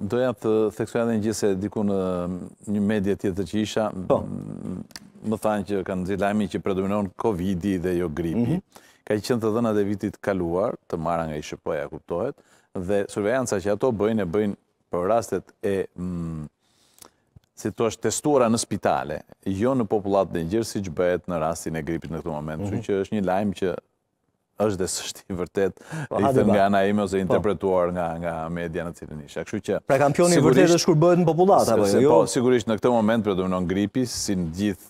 Doja të theksuar edhe një gjithë se diku në një media tjetër që isha, po. më thanë që kanë lajmi që predominohen Covid-i dhe jo gripi. Mhm. Ka i qënë të dhënat dhe vitit kaluar, të mara nga i shëpoja, kuptohet, dhe surveansa që ato bëjnë e bëjnë për rastet e si të është testuara në spitale, jo në popullat dhe njërë si që bëhet në rastin e gripit në këtë moment, mhm. që është një lajmë që është dhe sështi vërtet po, i thënë pra. nga ana ime ose po. interpretuar nga media në cilën isha. Pra kampioni vërtet është kur bëhet në jo? Po, sigurisht në këtë moment predominon gripi, si në gjithë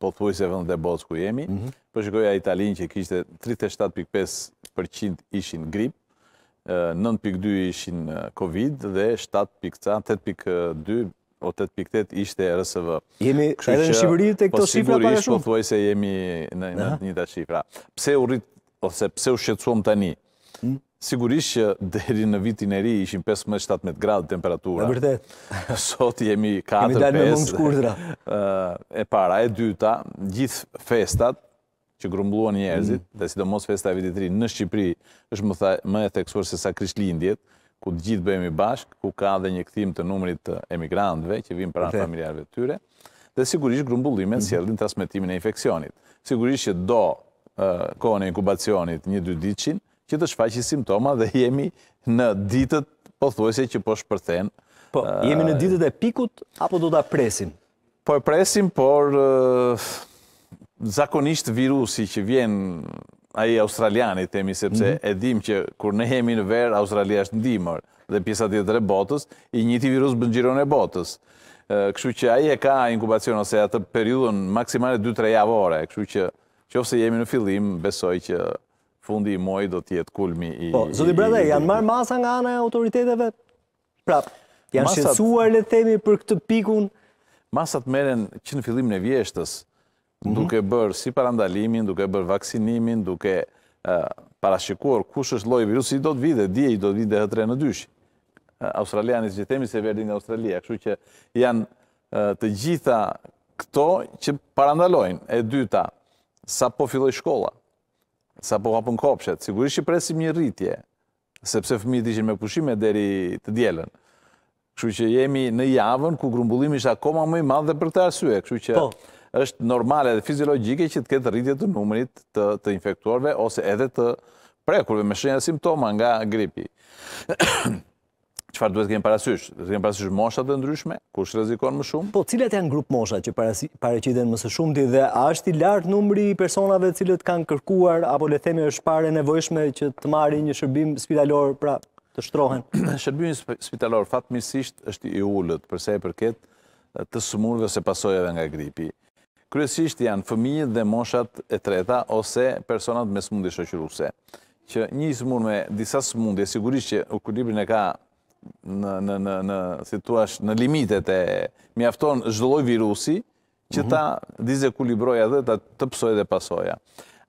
po thuj se vëndë dhe botës ku jemi, mhm. po shikoja Italinë që kishte 37.5% ishin grip, 9.2% ishin Covid dhe 7.2% o 8.8 ishte RSV. Jemi edhe në Shqipëri të këto shifra pare shumë? Po sigurisht, po thuaj se jemi në një të shqipëra. Pse u rritë ose pse u shqetsuam tani. Hmm? Sigurisht që deri në vitin e ri ishin 15-17 gradë temperatura. E vërtet. Sot jemi 4-5. Kemi dalë me mund shkurdra. E para, e dyta, gjithë festat që grumbluan njerëzit, hmm. dhe sidomos festa e vitit ri në Shqipëri, është më, më e theksuar se sa krishtlindjet, ku të gjithë bëhemi bashk, ku ka dhe një këthim të numrit të emigrantve që vinë pranë anë familjarëve tyre, dhe sigurisht grumbullimet mm -hmm. sjellin transmetimin e infekcionit. Sigurisht që do kone inkubacionit një dy ditëshin, që të shfaqë i simptoma dhe jemi në ditët, po thuese që po shpërthen. Po, jemi në ditët e pikut, apo do të presim? Po e presim, por zakonisht virusi që vjen aji australiani, temi sepse mhm. edhim që kur ne jemi në verë, Australia është ndimër dhe pjesa tjetër e botës, i njëti virus bëngjiron e botës. Këshu që aji e ka inkubacion ose atë periudën maksimale 2-3 javore, këshu që që ofse jemi në fillim, besoj që fundi i moj do tjetë kulmi i... Po, zoti brede, janë marë masa nga anë e autoriteteve? Pra, janë shensuar, le themi për këtë pikun? Masat meren që në fillimin në vjeshtës, mhm. duke bërë si parandalimin, duke bërë vaksinimin, duke parashikuar kush është lojë virusi, do të vide, dje i do të vide e në dyshë. Australiani që temi se verdin nga Australia, këshu që janë të gjitha këto që parandalojnë. E dyta, sa po filloj shkolla, sa po hapën kopshet, sigurisht që presim një rritje, sepse fëmijët ishin me pushime deri të djelen. Kështu që jemi në javën ku grumbullimi isha akoma më i madh dhe për të arsye, kështu që po. është normale dhe fiziologjike që të ketë rritje të numrit të të infektuarve ose edhe të prekurve me shenja simptoma nga gripi. çfarë duhet të kemi parasysh? Duhet kemi parasysh moshat e ndryshme, kush rrezikon më shumë? Po cilat janë grupë moshat që paraqiten më së shumti dhe a është i lartë numri i personave të cilët kanë kërkuar apo le të themi është parë nevojshme që të marrin një shërbim spitalor pra të shtrohen? Shërbimi spitalor fatmirësisht është i ulët përse e i përket të sëmurëve se pasojave nga gripi. Kryesisht janë fëmijët dhe moshat e treta ose personat me smundje shoqëruese që një smur me disa smundje, sigurisht që ekuilibrin e ka në, në, në, në, si në limitet e mjafton zhdoj virusi, që mhm. ta dizekulibroja dhe ta të pësoj dhe pasoja.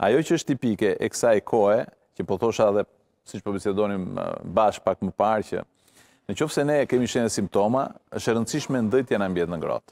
Ajo që është tipike e kësaj kohë, që po thosha dhe, si që po bisedonim bash pak më parë, që në qofë se ne kemi shenë simptoma, është rëndësishme ndëjtja në ambjet në grotë.